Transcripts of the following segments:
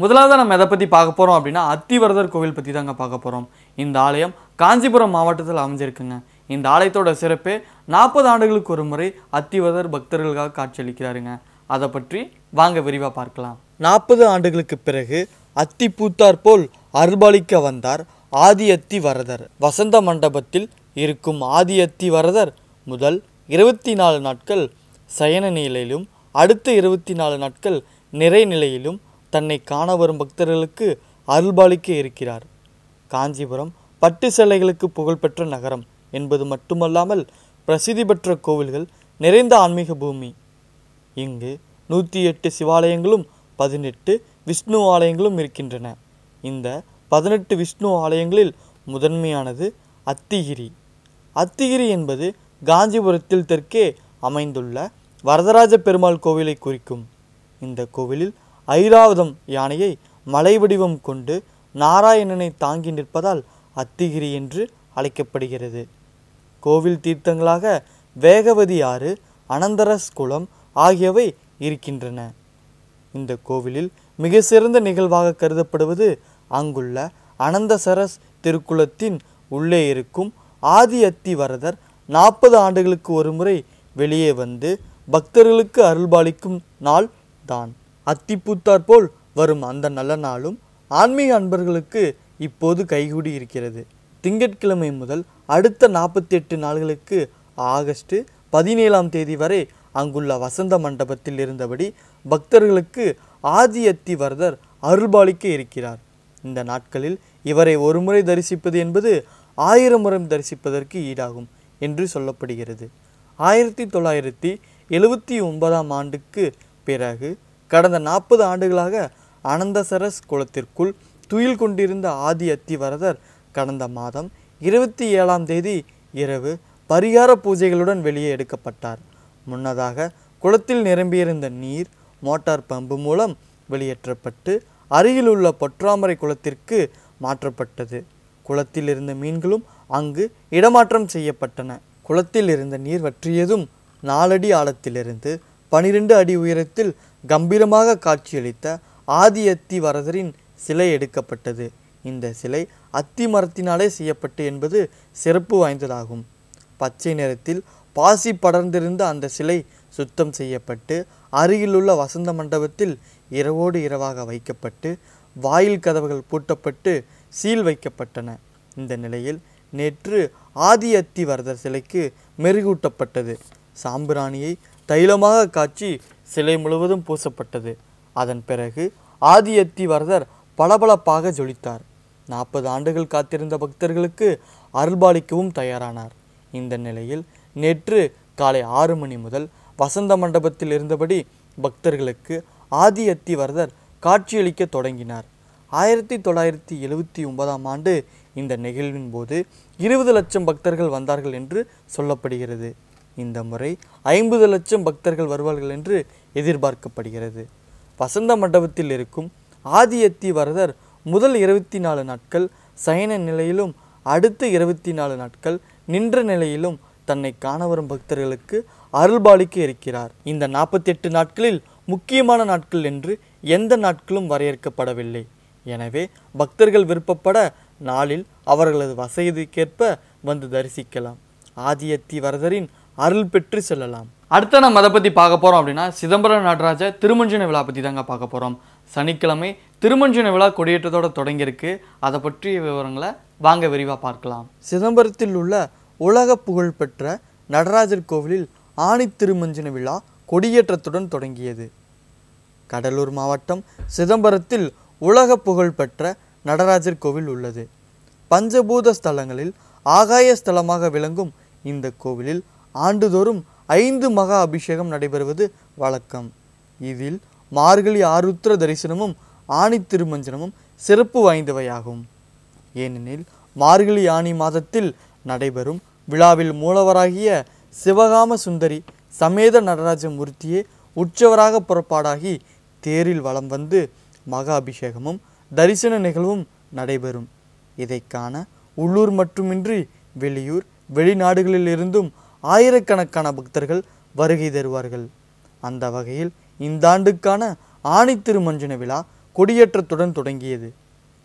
முதலாவது நம்ம எதை பற்றி பார்க்க போகிறோம் அப்படின்னா அத்திவரதர் கோவில் பற்றி தாங்க பார்க்க போகிறோம் இந்த ஆலயம் காஞ்சிபுரம் மாவட்டத்தில் அமைஞ்சிருக்குங்க இந்த ஆலயத்தோட சிறப்பே நாற்பது ஆண்டுகளுக்கு ஒரு முறை அத்திவரதர் பக்தர்களுக்காக காட்சியளிக்கிறாருங்க அதை பற்றி வாங்க விரிவாக பார்க்கலாம் நாற்பது ஆண்டுகளுக்கு பிறகு அத்தி பூத்தார் போல் அர்பளிக்க வந்தார் அத்தி வரதர் வசந்த மண்டபத்தில் இருக்கும் ஆதி அத்தி வரதர் முதல் இருபத்தி நாலு நாட்கள் சயன நிலையிலும் அடுத்த இருபத்தி நாலு நாட்கள் நிறைநிலையிலும் தன்னை காண வரும் பக்தர்களுக்கு அருள்பாலிக்க இருக்கிறார் காஞ்சிபுரம் பட்டு சேலைகளுக்கு புகழ்பெற்ற நகரம் என்பது மட்டுமல்லாமல் பிரசித்தி பெற்ற கோவில்கள் நிறைந்த ஆன்மீக பூமி இங்கு நூற்றி எட்டு சிவாலயங்களும் பதினெட்டு விஷ்ணு ஆலயங்களும் இருக்கின்றன இந்த பதினெட்டு விஷ்ணு ஆலயங்களில் முதன்மையானது அத்திகிரி அத்திகிரி என்பது காஞ்சிபுரத்தில் தெற்கே அமைந்துள்ள வரதராஜ பெருமாள் கோவிலை குறிக்கும் இந்த கோவிலில் ஐராவதம் யானையை மலை வடிவம் கொண்டு நாராயணனை தாங்கி நிற்பதால் அத்திகிரி என்று அழைக்கப்படுகிறது கோவில் தீர்த்தங்களாக வேகவதி ஆறு அனந்தரஸ் குளம் ஆகியவை இருக்கின்றன இந்த கோவிலில் மிக சிறந்த நிகழ்வாக கருதப்படுவது அங்குள்ள அனந்தசரஸ் திருக்குளத்தின் உள்ளே இருக்கும் ஆதி அத்தி வரதர் நாற்பது ஆண்டுகளுக்கு ஒருமுறை வெளியே வந்து பக்தர்களுக்கு அருள்பாலிக்கும் நாள் தான் போல் வரும் அந்த நல்ல நாளும் ஆன்மீக அன்பர்களுக்கு இப்போது கைகூடி இருக்கிறது திங்கட்கிழமை முதல் அடுத்த நாற்பத்தி எட்டு நாள்களுக்கு ஆகஸ்ட் பதினேழாம் தேதி வரை அங்குள்ள வசந்த மண்டபத்தில் இருந்தபடி பக்தர்களுக்கு அத்தி வரதர் அருள்பாலிக்க இருக்கிறார் இந்த நாட்களில் இவரை ஒருமுறை தரிசிப்பது என்பது ஆயிரம் முறை தரிசிப்பதற்கு ஈடாகும் என்று சொல்லப்படுகிறது ஆயிரத்தி தொள்ளாயிரத்தி எழுபத்தி ஒன்பதாம் ஆண்டுக்கு பிறகு கடந்த நாற்பது ஆண்டுகளாக அனந்தசரஸ் குளத்திற்குள் துயில் கொண்டிருந்த ஆதி அத்திவரதர் கடந்த மாதம் இருபத்தி ஏழாம் தேதி இரவு பரிகார பூஜைகளுடன் வெளியே எடுக்கப்பட்டார் முன்னதாக குளத்தில் நிரம்பியிருந்த நீர் மோட்டார் பம்பு மூலம் வெளியேற்றப்பட்டு அருகிலுள்ள பொற்றாமரை குளத்திற்கு மாற்றப்பட்டது குளத்தில் இருந்த மீன்களும் அங்கு இடமாற்றம் செய்யப்பட்டன குளத்தில் இருந்த நீர் வற்றியதும் நாலடி ஆழத்திலிருந்து பனிரெண்டு அடி உயரத்தில் கம்பீரமாக காட்சியளித்த அத்தி வரதரின் சிலை எடுக்கப்பட்டது இந்த சிலை அத்தி மரத்தினாலே செய்யப்பட்டு என்பது சிறப்பு வாய்ந்ததாகும் பச்சை நிறத்தில் பாசி படர்ந்திருந்த அந்த சிலை சுத்தம் செய்யப்பட்டு அருகிலுள்ள வசந்த மண்டபத்தில் இரவோடு இரவாக வைக்கப்பட்டு வாயில் கதவுகள் பூட்டப்பட்டு சீல் வைக்கப்பட்டன இந்த நிலையில் நேற்று ஆதி அத்தி வரதர் சிலைக்கு மெருகூட்டப்பட்டது சாம்பிராணியை தைலமாக காட்சி சிலை முழுவதும் பூசப்பட்டது அதன் பிறகு ஆதியத்தி வரதர் பளபளப்பாக ஜொலித்தார் நாற்பது ஆண்டுகள் காத்திருந்த பக்தர்களுக்கு அருள்பாலிக்கவும் தயாரானார் இந்த நிலையில் நேற்று காலை ஆறு மணி முதல் வசந்த மண்டபத்தில் இருந்தபடி பக்தர்களுக்கு ஆதியத்தி வரதர் காட்சியளிக்க தொடங்கினார் ஆயிரத்தி தொள்ளாயிரத்தி எழுவத்தி ஒன்பதாம் ஆண்டு இந்த நிகழ்வின் போது இருபது லட்சம் பக்தர்கள் வந்தார்கள் என்று சொல்லப்படுகிறது இந்த முறை ஐம்பது லட்சம் பக்தர்கள் வருவார்கள் என்று எதிர்பார்க்கப்படுகிறது வசந்த மண்டபத்தில் இருக்கும் ஆதியத்தி வரதர் முதல் இருபத்தி நாலு நாட்கள் சயன நிலையிலும் அடுத்த இருபத்தி நாலு நாட்கள் நின்ற நிலையிலும் தன்னை காண வரும் பக்தர்களுக்கு அருள்பாலிக்க இருக்கிறார் இந்த நாற்பத்தெட்டு நாட்களில் முக்கியமான நாட்கள் என்று எந்த நாட்களும் வரையறுக்கப்படவில்லை எனவே பக்தர்கள் விருப்பப்பட நாளில் அவர்களது வசதிக்கேற்ப வந்து தரிசிக்கலாம் ஆதியத்தி வரதரின் அருள் பெற்று செல்லலாம் அடுத்த நம்ம அதை பற்றி பார்க்க போகிறோம் அப்படின்னா சிதம்பரம் நடராஜ திருமஞ்சன விழா பற்றி தாங்க பார்க்க போகிறோம் சனிக்கிழமை திருமஞ்சன விழா கொடியேற்றத்தோடு தொடங்கியிருக்கு அதை பற்றிய விவரங்களை வாங்க விரிவாக பார்க்கலாம் சிதம்பரத்தில் உள்ள உலக புகழ்பெற்ற நடராஜர் கோவிலில் ஆணி திருமஞ்சன விழா கொடியேற்றத்துடன் தொடங்கியது கடலூர் மாவட்டம் சிதம்பரத்தில் உலக புகழ்பெற்ற நடராஜர் கோவில் உள்ளது பஞ்சபூத ஸ்தலங்களில் ஆகாய ஸ்தலமாக விளங்கும் இந்த கோவிலில் ஆண்டுதோறும் ஐந்து மகா அபிஷேகம் நடைபெறுவது வழக்கம் இதில் மார்கழி ஆருத்ர தரிசனமும் ஆணி திருமஞ்சனமும் சிறப்பு வாய்ந்தவையாகும் ஏனெனில் மார்கழி ஆணி மாதத்தில் நடைபெறும் விழாவில் மூலவராகிய சிவகாம சுந்தரி சமேத நடராஜ மூர்த்தியே உற்சவராக புறப்பாடாகி தேரில் வலம் வந்து மகா அபிஷேகமும் தரிசன நிகழ்வும் நடைபெறும் இதைக்கான உள்ளூர் மட்டுமின்றி வெளியூர் வெளிநாடுகளிலிருந்தும் ஆயிரக்கணக்கான பக்தர்கள் வருகை தருவார்கள் அந்த வகையில் இந்த ஆண்டுக்கான ஆணை திருமஞ்சன விழா கொடியேற்றத்துடன் தொடங்கியது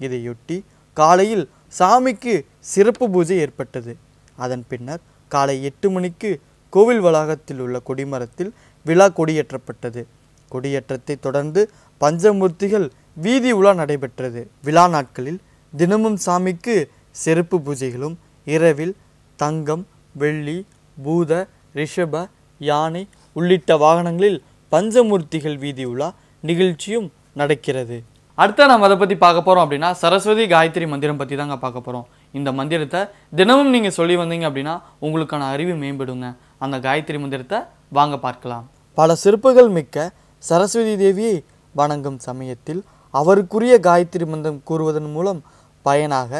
இதையொட்டி காலையில் சாமிக்கு சிறப்பு பூஜை ஏற்பட்டது அதன் பின்னர் காலை எட்டு மணிக்கு கோவில் வளாகத்தில் உள்ள கொடிமரத்தில் விழா கொடியேற்றப்பட்டது கொடியேற்றத்தை தொடர்ந்து பஞ்சமூர்த்திகள் வீதி உலா நடைபெற்றது விழா நாட்களில் தினமும் சாமிக்கு செருப்பு பூஜைகளும் இரவில் தங்கம் வெள்ளி பூத ரிஷப யானை உள்ளிட்ட வாகனங்களில் பஞ்சமூர்த்திகள் வீதி உலா நிகழ்ச்சியும் நடக்கிறது அடுத்த நம்ம அதை பற்றி பார்க்க போகிறோம் அப்படின்னா சரஸ்வதி காயத்ரி மந்திரம் பற்றி தாங்க பார்க்க போகிறோம் இந்த மந்திரத்தை தினமும் நீங்கள் சொல்லி வந்தீங்க அப்படின்னா உங்களுக்கான அறிவு மேம்படுங்க அந்த காயத்ரி மந்திரத்தை வாங்க பார்க்கலாம் பல சிறப்புகள் மிக்க சரஸ்வதி தேவியை வணங்கும் சமயத்தில் அவருக்குரிய காயத்ரி மந்திரம் கூறுவதன் மூலம் பயனாக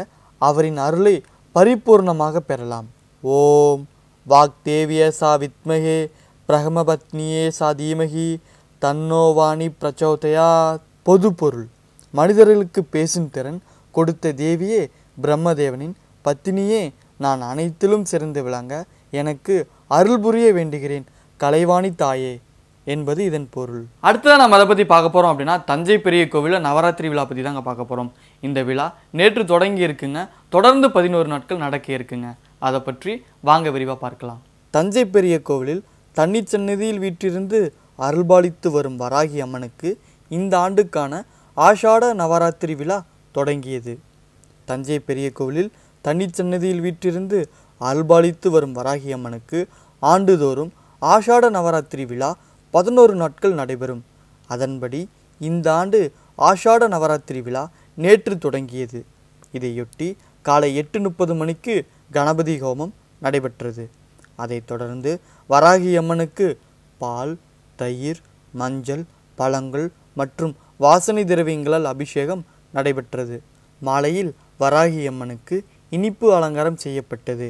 அவரின் அருளை பரிபூர்ணமாக பெறலாம் ஓம் வாக்தேவியே சா வித்மகே பிரகமபத்னியே சா தீமகி தன்னோவாணி பிரச்சோதயா பொது பொருள் மனிதர்களுக்கு பேசும் திறன் கொடுத்த தேவியே பிரம்மதேவனின் பத்தினியே நான் அனைத்திலும் சிறந்து விளங்க எனக்கு அருள் புரிய வேண்டுகிறேன் கலைவாணி தாயே என்பது இதன் பொருள் அடுத்ததாக நம்ம அதை பற்றி பார்க்க போகிறோம் அப்படின்னா தஞ்சை பெரிய கோவிலில் நவராத்திரி விழா பற்றி தாங்க பார்க்க போகிறோம் இந்த விழா நேற்று தொடங்கி இருக்குங்க தொடர்ந்து பதினோரு நாட்கள் நடக்க இருக்குங்க அதை பற்றி வாங்க விரிவாக பார்க்கலாம் தஞ்சை பெரிய கோவிலில் தண்ணி சன்னதியில் வீற்றிருந்து அருள்பாலித்து வரும் வராகி அம்மனுக்கு இந்த ஆண்டுக்கான ஆஷாட நவராத்திரி விழா தொடங்கியது தஞ்சை பெரிய கோவிலில் தண்ணி சன்னதியில் வீற்றிருந்து அல்பாலித்து வரும் வராகி அம்மனுக்கு ஆண்டுதோறும் ஆஷாட நவராத்திரி விழா பதினோரு நாட்கள் நடைபெறும் அதன்படி இந்த ஆண்டு ஆஷாட நவராத்திரி விழா நேற்று தொடங்கியது இதையொட்டி காலை எட்டு முப்பது மணிக்கு கணபதி ஹோமம் நடைபெற்றது அதைத் தொடர்ந்து வராகியம்மனுக்கு பால் தயிர் மஞ்சள் பழங்கள் மற்றும் வாசனை திரவியங்களால் அபிஷேகம் நடைபெற்றது மாலையில் வராகி அம்மனுக்கு இனிப்பு அலங்காரம் செய்யப்பட்டது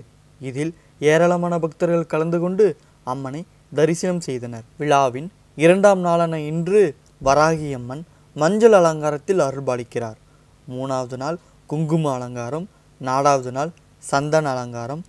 இதில் ஏராளமான பக்தர்கள் கலந்து கொண்டு அம்மனை தரிசனம் செய்தனர் விழாவின் இரண்டாம் நாளான இன்று வராகியம்மன் மஞ்சள் அலங்காரத்தில் அருள்பாலிக்கிறார் மூணாவது நாள் குங்கும அலங்காரம் நாலாவது நாள் சந்தன அலங்காரம்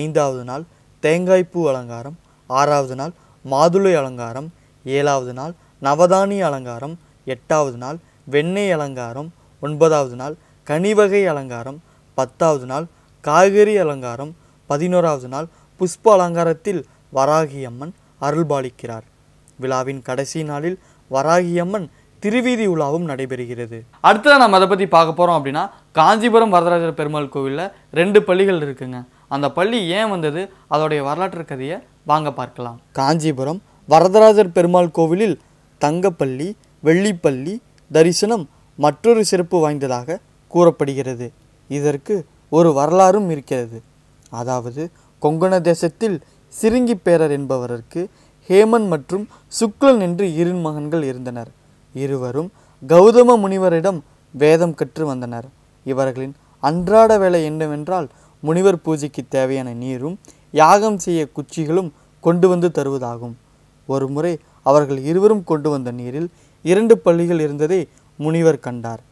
ஐந்தாவது நாள் தேங்காய்ப்பூ அலங்காரம் ஆறாவது நாள் மாதுளை அலங்காரம் ஏழாவது நாள் நவதானிய அலங்காரம் எட்டாவது நாள் வெண்ணெய் அலங்காரம் ஒன்பதாவது நாள் கனிவகை அலங்காரம் பத்தாவது நாள் காய்கறி அலங்காரம் பதினோராவது நாள் புஷ்ப அலங்காரத்தில் வராகியம்மன் அருள்பாலிக்கிறார் விழாவின் கடைசி நாளில் வராகியம்மன் திருவீதி உலாவும் நடைபெறுகிறது அடுத்ததாக நம்ம அதை பற்றி பார்க்க போகிறோம் அப்படின்னா காஞ்சிபுரம் வரதராஜர் பெருமாள் கோவிலில் ரெண்டு பள்ளிகள் இருக்குங்க அந்த பள்ளி ஏன் வந்தது அதோடைய வரலாற்று கதையை வாங்க பார்க்கலாம் காஞ்சிபுரம் வரதராஜர் பெருமாள் கோவிலில் தங்கப்பள்ளி வெள்ளிப்பள்ளி தரிசனம் மற்றொரு சிறப்பு வாய்ந்ததாக கூறப்படுகிறது இதற்கு ஒரு வரலாறும் இருக்கிறது அதாவது கொங்கண தேசத்தில் சிறுங்கி பேரர் என்பவருக்கு ஹேமன் மற்றும் சுக்லன் என்று இரு மகன்கள் இருந்தனர் இருவரும் கௌதம முனிவரிடம் வேதம் கற்று வந்தனர் இவர்களின் அன்றாட வேலை என்னவென்றால் முனிவர் பூஜைக்கு தேவையான நீரும் யாகம் செய்ய குச்சிகளும் கொண்டு வந்து தருவதாகும் ஒரு அவர்கள் இருவரும் கொண்டு வந்த நீரில் இரண்டு பள்ளிகள் இருந்ததை முனிவர் கண்டார்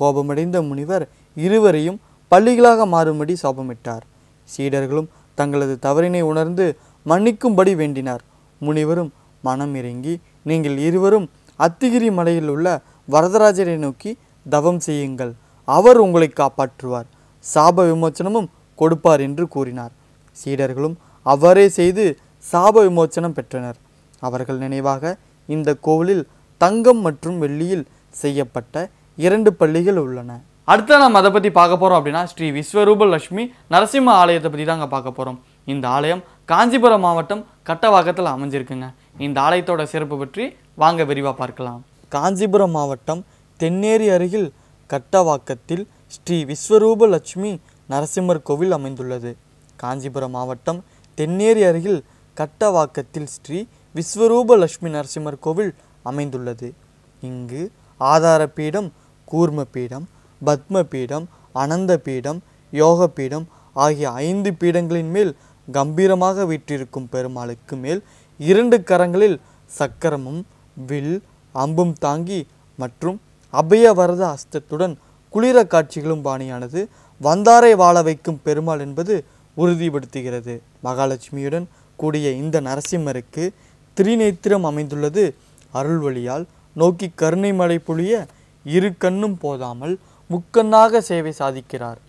கோபமடைந்த முனிவர் இருவரையும் பள்ளிகளாக மாறும்படி சாபமிட்டார் சீடர்களும் தங்களது தவறினை உணர்ந்து மன்னிக்கும்படி வேண்டினார் முனிவரும் மனம் இறங்கி நீங்கள் இருவரும் அத்திகிரி மலையில் உள்ள வரதராஜரை நோக்கி தவம் செய்யுங்கள் அவர் உங்களை காப்பாற்றுவார் சாப விமோச்சனமும் கொடுப்பார் என்று கூறினார் சீடர்களும் அவ்வாறே செய்து சாப விமோச்சனம் பெற்றனர் அவர்கள் நினைவாக இந்த கோவிலில் தங்கம் மற்றும் வெள்ளியில் செய்யப்பட்ட இரண்டு பள்ளிகள் உள்ளன அடுத்த நம்ம அதை பற்றி பார்க்க போகிறோம் அப்படின்னா ஸ்ரீ விஸ்வரூப லட்சுமி நரசிம்ம ஆலயத்தை பற்றி தாங்க பார்க்க போகிறோம் இந்த ஆலயம் காஞ்சிபுரம் மாவட்டம் கட்டவாக்கத்தில் அமைஞ்சிருக்குங்க இந்த ஆலயத்தோட சிறப்பு பற்றி வாங்க விரிவாக பார்க்கலாம் காஞ்சிபுரம் மாவட்டம் தென்னேரி அருகில் கட்டவாக்கத்தில் ஸ்ரீ விஸ்வரூப லட்சுமி நரசிம்மர் கோவில் அமைந்துள்ளது காஞ்சிபுரம் மாவட்டம் தென்னேரி அருகில் கட்டவாக்கத்தில் ஸ்ரீ விஸ்வரூப லட்சுமி நரசிம்மர் கோவில் அமைந்துள்ளது இங்கு ஆதார பீடம் கூர்ம பீடம் பத்ம பீடம் அனந்த பீடம் யோக பீடம் ஆகிய ஐந்து பீடங்களின் மேல் கம்பீரமாக வீற்றிருக்கும் பெருமாளுக்கு மேல் இரண்டு கரங்களில் சக்கரமும் வில் அம்பும் தாங்கி மற்றும் அபய வரத அஸ்தத்துடன் குளிர காட்சிகளும் பாணியானது வந்தாரை வாழ வைக்கும் பெருமாள் என்பது உறுதிப்படுத்துகிறது மகாலட்சுமியுடன் கூடிய இந்த நரசிம்மருக்கு திரிநேத்திரம் அமைந்துள்ளது அருள்வழியால் நோக்கி கருணை மழை பொழிய இரு கண்ணும் போதாமல் முக்கண்ணாக சேவை சாதிக்கிறார்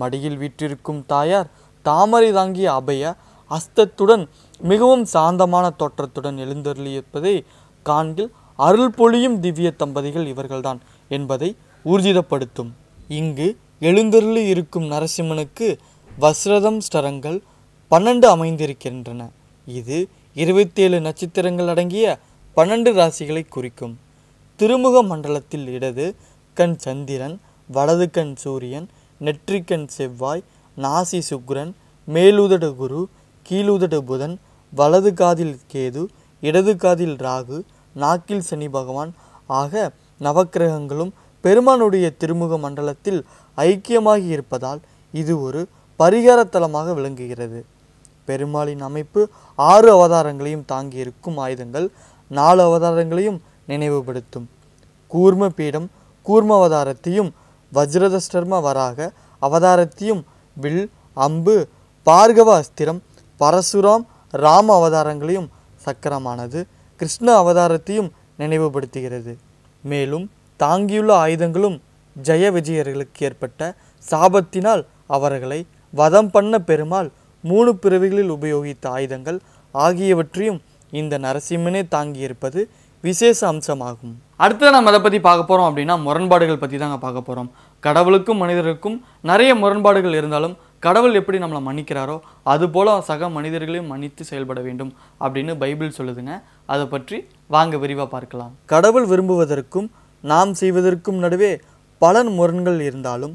மடியில் வீற்றிருக்கும் தாயார் தாமரை தாங்கிய அபய அஸ்தத்துடன் மிகவும் சாந்தமான தோற்றத்துடன் எழுந்தருளியிருப்பதை காண்கில் அருள் பொழியும் திவ்ய தம்பதிகள் இவர்கள்தான் என்பதை ஊர்ஜிதப்படுத்தும் இங்கு எழுந்தருளி இருக்கும் நரசிம்மனுக்கு வஸ்ரதம் ஸ்டரங்கள் பன்னெண்டு அமைந்திருக்கின்றன இது இருபத்தேழு நட்சத்திரங்கள் அடங்கிய பன்னெண்டு ராசிகளை குறிக்கும் திருமுக மண்டலத்தில் இடது கண் சந்திரன் வலது கண் சூரியன் நெற்றிக்கண் செவ்வாய் நாசி சுக்ரன் மேலுதடு குரு கீழுதடு புதன் வலது காதில் கேது இடது காதில் ராகு நாக்கில் சனி பகவான் ஆக நவக்கிரகங்களும் பெருமானுடைய திருமுக மண்டலத்தில் ஐக்கியமாகி இருப்பதால் இது ஒரு பரிகாரத்தலமாக விளங்குகிறது பெருமாளின் அமைப்பு ஆறு அவதாரங்களையும் தாங்கியிருக்கும் ஆயுதங்கள் நாலு அவதாரங்களையும் நினைவுபடுத்தும் கூர்ம பீடம் கூர்ம அவதாரத்தையும் வஜ்ரதஸ்டர்ம வராக அவதாரத்தையும் வில் அம்பு பார்கவ அஸ்திரம் பரசுராம் ராம அவதாரங்களையும் சக்கரமானது கிருஷ்ண அவதாரத்தையும் நினைவுபடுத்துகிறது மேலும் தாங்கியுள்ள ஆயுதங்களும் ஜெய விஜயர்களுக்கு ஏற்பட்ட சாபத்தினால் அவர்களை வதம் பண்ண பெருமாள் மூணு பிறவிகளில் உபயோகித்த ஆயுதங்கள் ஆகியவற்றையும் இந்த நரசிம்மனே தாங்கியிருப்பது விசேஷ அம்சமாகும் அடுத்து நம்ம அதை பற்றி பார்க்க போகிறோம் அப்படின்னா முரண்பாடுகள் பற்றி தாங்க பார்க்க போகிறோம் கடவுளுக்கும் மனிதருக்கும் நிறைய முரண்பாடுகள் இருந்தாலும் கடவுள் எப்படி நம்மளை மன்னிக்கிறாரோ அதுபோல் சக மனிதர்களையும் மன்னித்து செயல்பட வேண்டும் அப்படின்னு பைபிள் சொல்லுதுங்க அதை பற்றி வாங்க விரிவாக பார்க்கலாம் கடவுள் விரும்புவதற்கும் நாம் செய்வதற்கும் நடுவே பல முரண்கள் இருந்தாலும்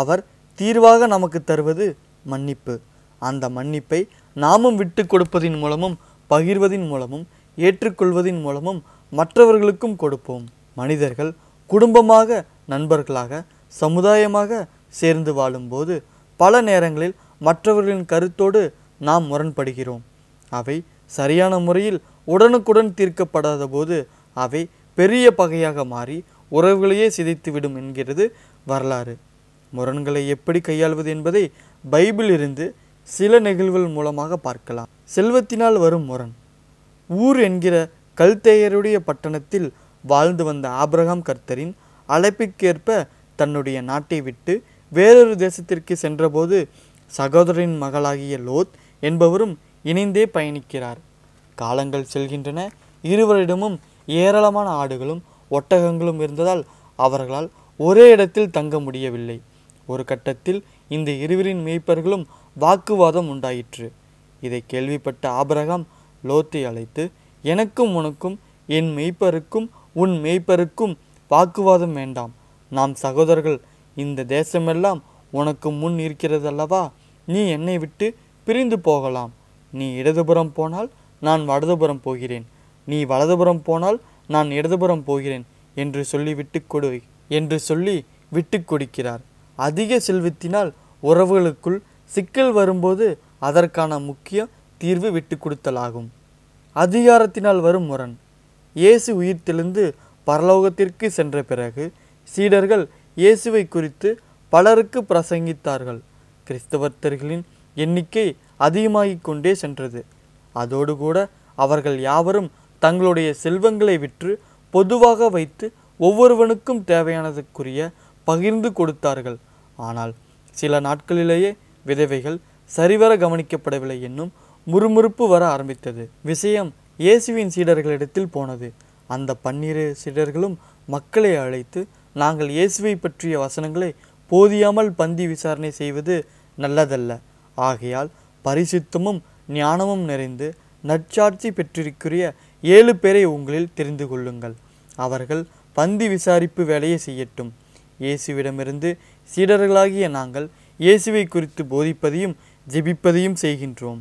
அவர் தீர்வாக நமக்கு தருவது மன்னிப்பு அந்த மன்னிப்பை நாமும் விட்டு கொடுப்பதின் மூலமும் பகிர்வதின் மூலமும் ஏற்றுக்கொள்வதின் மூலமும் மற்றவர்களுக்கும் கொடுப்போம் மனிதர்கள் குடும்பமாக நண்பர்களாக சமுதாயமாக சேர்ந்து வாழும்போது பல நேரங்களில் மற்றவர்களின் கருத்தோடு நாம் முரண்படுகிறோம் அவை சரியான முறையில் உடனுக்குடன் தீர்க்கப்படாத போது அவை பெரிய பகையாக மாறி உறவுகளையே சிதைத்துவிடும் என்கிறது வரலாறு முரண்களை எப்படி கையாள்வது என்பதை பைபிளிலிருந்து சில நிகழ்வுகள் மூலமாக பார்க்கலாம் செல்வத்தினால் வரும் முரண் ஊர் என்கிற கல்தேயருடைய பட்டணத்தில் வாழ்ந்து வந்த ஆப்ரஹாம் கர்த்தரின் அழைப்பிற்கேற்ப தன்னுடைய நாட்டை விட்டு வேறொரு தேசத்திற்கு சென்றபோது சகோதரின் மகளாகிய லோத் என்பவரும் இணைந்தே பயணிக்கிறார் காலங்கள் செல்கின்றன இருவரிடமும் ஏராளமான ஆடுகளும் ஒட்டகங்களும் இருந்ததால் அவர்களால் ஒரே இடத்தில் தங்க முடியவில்லை ஒரு கட்டத்தில் இந்த இருவரின் மேய்ப்பர்களும் வாக்குவாதம் உண்டாயிற்று இதை கேள்விப்பட்ட ஆபரகம் லோத்தை அழைத்து எனக்கும் உனக்கும் என் மெய்ப்பருக்கும் உன் மெய்ப்பருக்கும் வாக்குவாதம் வேண்டாம் நாம் சகோதரர்கள் இந்த தேசமெல்லாம் உனக்கு முன் இருக்கிறதல்லவா நீ என்னை விட்டு பிரிந்து போகலாம் நீ இடதுபுறம் போனால் நான் வலதுபுறம் போகிறேன் நீ வலதுபுறம் போனால் நான் இடதுபுறம் போகிறேன் என்று சொல்லி விட்டு கொடு என்று சொல்லி விட்டு கொடுக்கிறார் அதிக செல்வத்தினால் உறவுகளுக்குள் சிக்கல் வரும்போது அதற்கான முக்கிய தீர்வு விட்டு கொடுத்தலாகும் அதிகாரத்தினால் வரும் முரண் இயேசு உயிர்த்தெழுந்து பரலோகத்திற்கு சென்ற பிறகு சீடர்கள் இயேசுவை குறித்து பலருக்கு பிரசங்கித்தார்கள் கிறிஸ்தவர்த்தர்களின் எண்ணிக்கை அதிகமாகிக் கொண்டே சென்றது அதோடு கூட அவர்கள் யாவரும் தங்களுடைய செல்வங்களை விற்று பொதுவாக வைத்து ஒவ்வொருவனுக்கும் தேவையானதுக்குரிய பகிர்ந்து கொடுத்தார்கள் ஆனால் சில நாட்களிலேயே விதவைகள் சரிவர கவனிக்கப்படவில்லை என்னும் முறுமுறுப்பு வர ஆரம்பித்தது விஷயம் இயேசுவின் சீடர்களிடத்தில் போனது அந்த பன்னிரு சீடர்களும் மக்களை அழைத்து நாங்கள் இயேசுவை பற்றிய வசனங்களை போதியாமல் பந்தி விசாரணை செய்வது நல்லதல்ல ஆகையால் பரிசுத்தமும் ஞானமும் நிறைந்து நற்சாட்சி பெற்றிருக்கிற ஏழு பேரை உங்களில் தெரிந்து கொள்ளுங்கள் அவர்கள் பந்தி விசாரிப்பு வேலையை செய்யட்டும் இயேசுவிடமிருந்து சீடர்களாகிய நாங்கள் இயேசுவை குறித்து போதிப்பதையும் ஜெபிப்பதையும் செய்கின்றோம்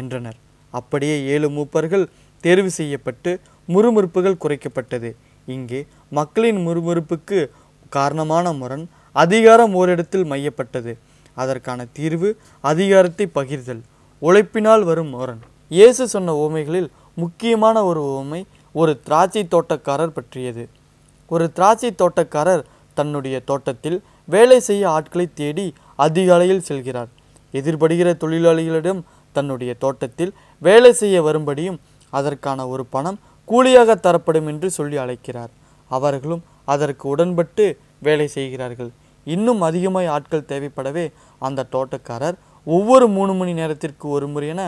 என்றனர் அப்படியே ஏழு மூப்பர்கள் தேர்வு செய்யப்பட்டு முறுமுறுப்புகள் குறைக்கப்பட்டது இங்கே மக்களின் முறுமுறுப்புக்கு காரணமான முரண் அதிகாரம் ஓரிடத்தில் மையப்பட்டது அதற்கான தீர்வு அதிகாரத்தை பகிர்தல் உழைப்பினால் வரும் முரண் இயேசு சொன்ன ஓமைகளில் முக்கியமான ஒரு ஓமை ஒரு திராட்சை தோட்டக்காரர் பற்றியது ஒரு திராட்சை தோட்டக்காரர் தன்னுடைய தோட்டத்தில் வேலை செய்ய ஆட்களை தேடி அதிகாலையில் செல்கிறார் எதிர்படுகிற தொழிலாளிகளிடம் தன்னுடைய தோட்டத்தில் வேலை செய்ய வரும்படியும் அதற்கான ஒரு பணம் கூலியாக தரப்படும் என்று சொல்லி அழைக்கிறார் அவர்களும் அதற்கு உடன்பட்டு வேலை செய்கிறார்கள் இன்னும் அதிகமாய் ஆட்கள் தேவைப்படவே அந்த தோட்டக்காரர் ஒவ்வொரு மூணு மணி நேரத்திற்கு ஒரு முறையென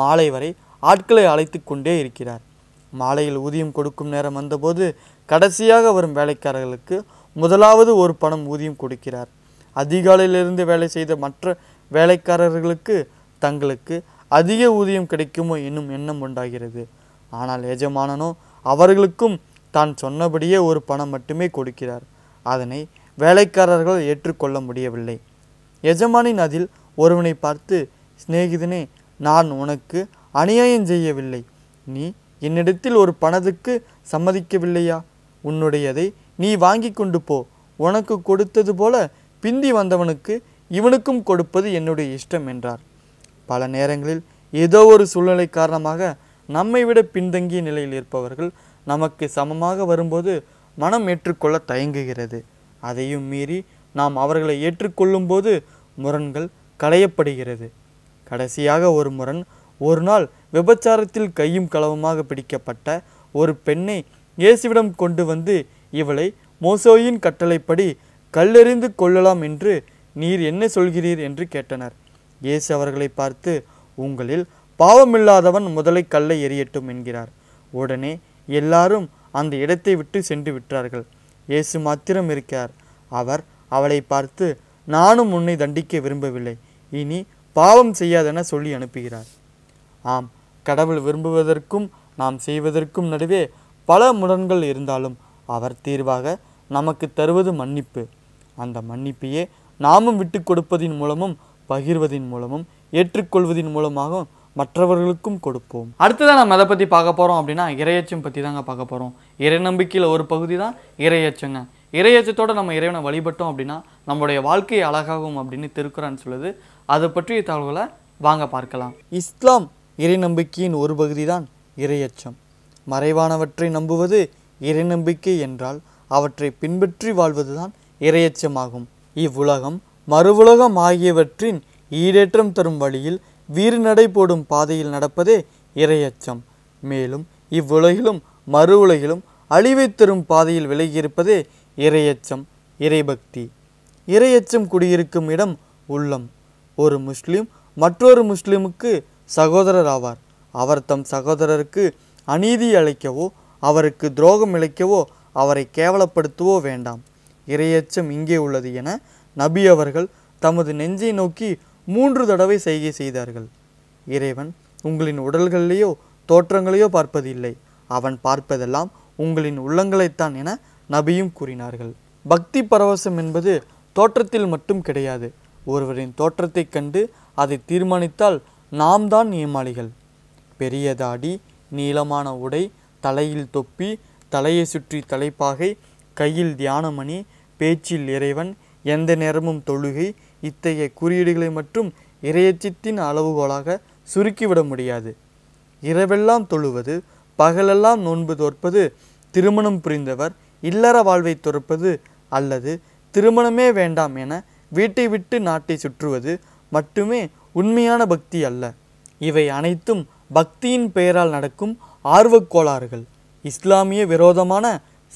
மாலை வரை ஆட்களை அழைத்து கொண்டே இருக்கிறார் மாலையில் ஊதியம் கொடுக்கும் நேரம் வந்தபோது கடைசியாக வரும் வேலைக்காரர்களுக்கு முதலாவது ஒரு பணம் ஊதியம் கொடுக்கிறார் அதிகாலையிலிருந்து வேலை செய்த மற்ற வேலைக்காரர்களுக்கு தங்களுக்கு அதிக ஊதியம் கிடைக்குமோ என்னும் எண்ணம் உண்டாகிறது ஆனால் எஜமானனோ அவர்களுக்கும் தான் சொன்னபடியே ஒரு பணம் மட்டுமே கொடுக்கிறார் அதனை வேலைக்காரர்கள் ஏற்றுக்கொள்ள முடியவில்லை எஜமானின் அதில் ஒருவனை பார்த்து சிநேகிதனே நான் உனக்கு அநியாயம் செய்யவில்லை நீ என்னிடத்தில் ஒரு பணத்துக்கு சம்மதிக்கவில்லையா உன்னுடையதை நீ வாங்கி கொண்டு போ உனக்கு கொடுத்தது போல பிந்தி வந்தவனுக்கு இவனுக்கும் கொடுப்பது என்னுடைய இஷ்டம் என்றார் பல நேரங்களில் ஏதோ ஒரு சூழ்நிலை காரணமாக நம்மை விட பின்தங்கிய நிலையில் இருப்பவர்கள் நமக்கு சமமாக வரும்போது மனம் ஏற்றுக்கொள்ள தயங்குகிறது அதையும் மீறி நாம் அவர்களை ஏற்றுக்கொள்ளும் போது முரண்கள் களையப்படுகிறது கடைசியாக ஒரு முரண் ஒரு நாள் விபச்சாரத்தில் கையும் களவுமாக பிடிக்கப்பட்ட ஒரு பெண்ணை இயேசுவிடம் கொண்டு வந்து இவளை மோசோயின் கட்டளைப்படி கல்லெறிந்து கொள்ளலாம் என்று நீர் என்ன சொல்கிறீர் என்று கேட்டனர் இயேசு அவர்களை பார்த்து உங்களில் பாவமில்லாதவன் முதலை கல்லை எரியட்டும் என்கிறார் உடனே எல்லாரும் அந்த இடத்தை விட்டு சென்று விட்டார்கள் இயேசு மாத்திரம் இருக்கிறார் அவர் அவளை பார்த்து நானும் உன்னை தண்டிக்க விரும்பவில்லை இனி பாவம் செய்யாதென சொல்லி அனுப்புகிறார் ஆம் கடவுள் விரும்புவதற்கும் நாம் செய்வதற்கும் நடுவே பல முரண்கள் இருந்தாலும் அவர் தீர்வாக நமக்கு தருவது மன்னிப்பு அந்த மன்னிப்பையே நாமும் விட்டு கொடுப்பதின் மூலமும் பகிர்வதின் மூலமும் ஏற்றுக்கொள்வதின் மூலமாகவும் மற்றவர்களுக்கும் கொடுப்போம் அடுத்ததான் நம்ம எதை பற்றி பார்க்க போகிறோம் அப்படின்னா இறையச்சம் பற்றி தாங்க பார்க்க போகிறோம் இறை நம்பிக்கையில் ஒரு பகுதி தான் இறையச்சங்க இறையச்சத்தோடு நம்ம இறைவனை வழிபட்டோம் அப்படின்னா நம்மளுடைய வாழ்க்கை அழகாகும் அப்படின்னு திருக்குறான்னு சொல்லுது அதை பற்றிய தகவலை வாங்க பார்க்கலாம் இஸ்லாம் இறை நம்பிக்கையின் ஒரு பகுதி தான் இறையச்சம் மறைவானவற்றை நம்புவது இறைநம்பிக்கை என்றால் அவற்றை பின்பற்றி வாழ்வது தான் இறையச்சமாகும் இவ்வுலகம் மறுவுலகம் ஆகியவற்றின் ஈடேற்றம் தரும் வழியில் வீறு நடை போடும் பாதையில் நடப்பதே இரையச்சம் மேலும் இவ்வுலகிலும் மறு உலகிலும் அழிவை தரும் பாதையில் விலகியிருப்பதே இரையச்சம் இறைபக்தி இரையச்சம் குடியிருக்கும் இடம் உள்ளம் ஒரு முஸ்லீம் மற்றொரு முஸ்லீமுக்கு சகோதரர் ஆவார் அவர் தம் சகோதரருக்கு அநீதி அழைக்கவோ அவருக்கு துரோகம் இழைக்கவோ அவரை கேவலப்படுத்தவோ வேண்டாம் இரையச்சம் இங்கே உள்ளது என நபி அவர்கள் தமது நெஞ்சை நோக்கி மூன்று தடவை செய்கை செய்தார்கள் இறைவன் உங்களின் உடல்களையோ தோற்றங்களையோ பார்ப்பதில்லை அவன் பார்ப்பதெல்லாம் உங்களின் உள்ளங்களைத்தான் என நபியும் கூறினார்கள் பக்தி பரவசம் என்பது தோற்றத்தில் மட்டும் கிடையாது ஒருவரின் தோற்றத்தைக் கண்டு அதை தீர்மானித்தால் நாம் தான் நியமாளிகள் பெரிய தாடி நீளமான உடை தலையில் தொப்பி தலையை சுற்றி தலைப்பாகை கையில் தியானமணி பேச்சில் இறைவன் எந்த நேரமும் தொழுகை இத்தகைய குறியீடுகளை மட்டும் இறையச்சித்தின் அளவுகோலாக சுருக்கிவிட முடியாது இரவெல்லாம் தொழுவது பகலெல்லாம் நோன்பு தோற்பது திருமணம் புரிந்தவர் இல்லற வாழ்வை துறப்பது அல்லது திருமணமே வேண்டாம் என வீட்டை விட்டு நாட்டை சுற்றுவது மட்டுமே உண்மையான பக்தி அல்ல இவை அனைத்தும் பக்தியின் பெயரால் நடக்கும் ஆர்வக்கோளாறுகள் கோளாறுகள் இஸ்லாமிய விரோதமான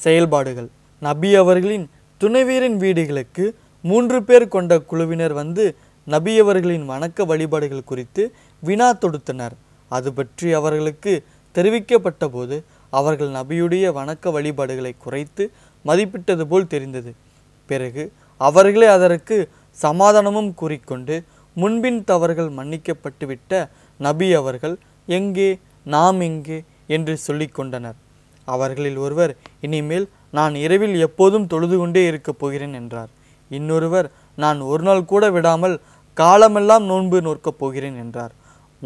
செயல்பாடுகள் நபி அவர்களின் துணைவீரின் வீடுகளுக்கு மூன்று பேர் கொண்ட குழுவினர் வந்து நபியவர்களின் வணக்க வழிபாடுகள் குறித்து வினா தொடுத்தனர் அது பற்றி அவர்களுக்கு தெரிவிக்கப்பட்ட போது அவர்கள் நபியுடைய வணக்க வழிபாடுகளை குறைத்து மதிப்பிட்டது போல் தெரிந்தது பிறகு அவர்களே அதற்கு சமாதானமும் கூறிக்கொண்டு முன்பின் தவறுகள் மன்னிக்கப்பட்டுவிட்ட நபி அவர்கள் எங்கே நாம் எங்கே என்று சொல்லிக்கொண்டனர் அவர்களில் ஒருவர் இனிமேல் நான் இரவில் எப்போதும் தொழுது கொண்டே இருக்கப் போகிறேன் என்றார் இன்னொருவர் நான் ஒரு நாள் கூட விடாமல் காலமெல்லாம் நோன்பு நோக்கப் போகிறேன் என்றார்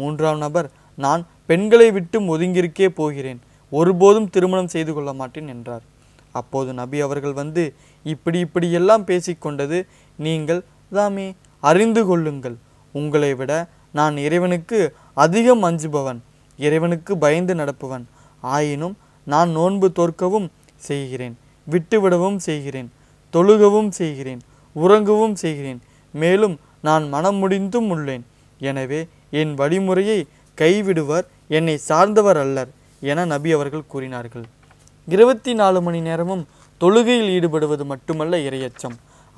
மூன்றாம் நபர் நான் பெண்களை விட்டு ஒதுங்கிருக்கே போகிறேன் ஒருபோதும் திருமணம் செய்து கொள்ள மாட்டேன் என்றார் அப்போது நபி அவர்கள் வந்து இப்படி இப்படியெல்லாம் பேசிக்கொண்டது நீங்கள் தாமே அறிந்து கொள்ளுங்கள் உங்களை விட நான் இறைவனுக்கு அதிகம் அஞ்சுபவன் இறைவனுக்கு பயந்து நடப்பவன் ஆயினும் நான் நோன்பு தோற்கவும் செய்கிறேன் விட்டுவிடவும் செய்கிறேன் தொழுகவும் செய்கிறேன் உறங்கவும் செய்கிறேன் மேலும் நான் மனம் முடிந்தும் உள்ளேன் எனவே என் வழிமுறையை கைவிடுவர் என்னை சார்ந்தவர் அல்லர் என நபி அவர்கள் கூறினார்கள் இருபத்தி நாலு மணி நேரமும் தொழுகையில் ஈடுபடுவது மட்டுமல்ல இரையச்சம்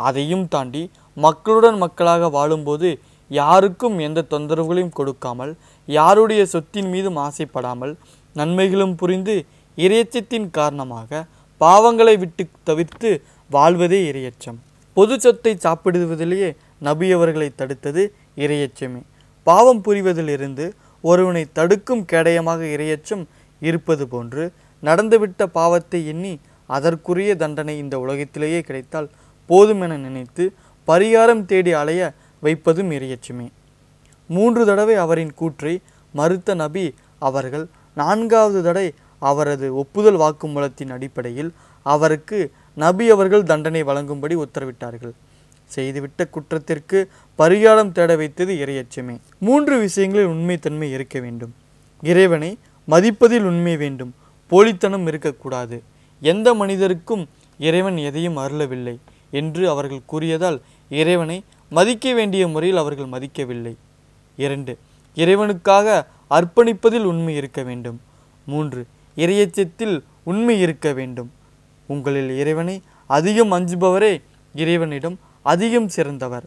அதையும் தாண்டி மக்களுடன் மக்களாக வாழும்போது யாருக்கும் எந்த தொந்தரவுகளையும் கொடுக்காமல் யாருடைய சொத்தின் மீதும் ஆசைப்படாமல் நன்மைகளும் புரிந்து இரையச்சத்தின் காரணமாக பாவங்களை விட்டு தவிர்த்து வாழ்வதே இரையச்சம் பொது சொத்தை சாப்பிடுவதிலேயே நபியவர்களை தடுத்தது இரையச்சமே பாவம் புரிவதிலிருந்து ஒருவனை தடுக்கும் கேடயமாக இரையச்சம் இருப்பது போன்று நடந்துவிட்ட பாவத்தை எண்ணி அதற்குரிய தண்டனை இந்த உலகத்திலேயே கிடைத்தால் போதும் என நினைத்து பரிகாரம் தேடி அலைய வைப்பதும் இரையச்சமே மூன்று தடவை அவரின் கூற்றை மறுத்த நபி அவர்கள் நான்காவது தடை அவரது ஒப்புதல் வாக்குமூலத்தின் அடிப்படையில் அவருக்கு நபி அவர்கள் தண்டனை வழங்கும்படி உத்தரவிட்டார்கள் செய்துவிட்ட குற்றத்திற்கு பரிகாரம் தேட வைத்தது இரையச்சமே மூன்று விஷயங்களில் உண்மைத்தன்மை இருக்க வேண்டும் இறைவனை மதிப்பதில் உண்மை வேண்டும் போலித்தனம் இருக்கக்கூடாது எந்த மனிதருக்கும் இறைவன் எதையும் அருளவில்லை என்று அவர்கள் கூறியதால் இறைவனை மதிக்க வேண்டிய முறையில் அவர்கள் மதிக்கவில்லை இரண்டு இறைவனுக்காக அர்ப்பணிப்பதில் உண்மை இருக்க வேண்டும் மூன்று இறையச்சத்தில் உண்மை இருக்க வேண்டும் உங்களில் இறைவனை அதிகம் அஞ்சுபவரே இறைவனிடம் அதிகம் சிறந்தவர்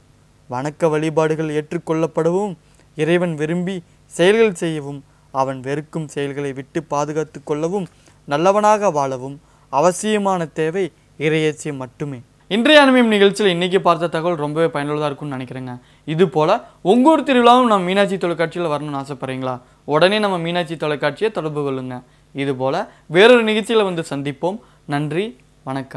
வணக்க வழிபாடுகள் ஏற்றுக்கொள்ளப்படவும் இறைவன் விரும்பி செயல்கள் செய்யவும் அவன் வெறுக்கும் செயல்களை விட்டு பாதுகாத்து கொள்ளவும் நல்லவனாக வாழவும் அவசியமான தேவை இறையச்சி மட்டுமே இன்றைய அனுமயம் நிகழ்ச்சியில் இன்றைக்கி பார்த்த தகவல் ரொம்பவே பயனுள்ளதாக இருக்கும்னு நினைக்கிறேங்க இது போல் ஒவ்வொரு திருவிழாவும் நம்ம மீனாட்சி தொலைக்காட்சியில் வரணும்னு ஆசைப்பட்றீங்களா உடனே நம்ம மீனாட்சி தொலைக்காட்சியை தொடர்பு கொள்ளுங்கள் இதுபோல் வேறொரு நிகழ்ச்சியில் வந்து சந்திப்போம் நன்றி வணக்கம்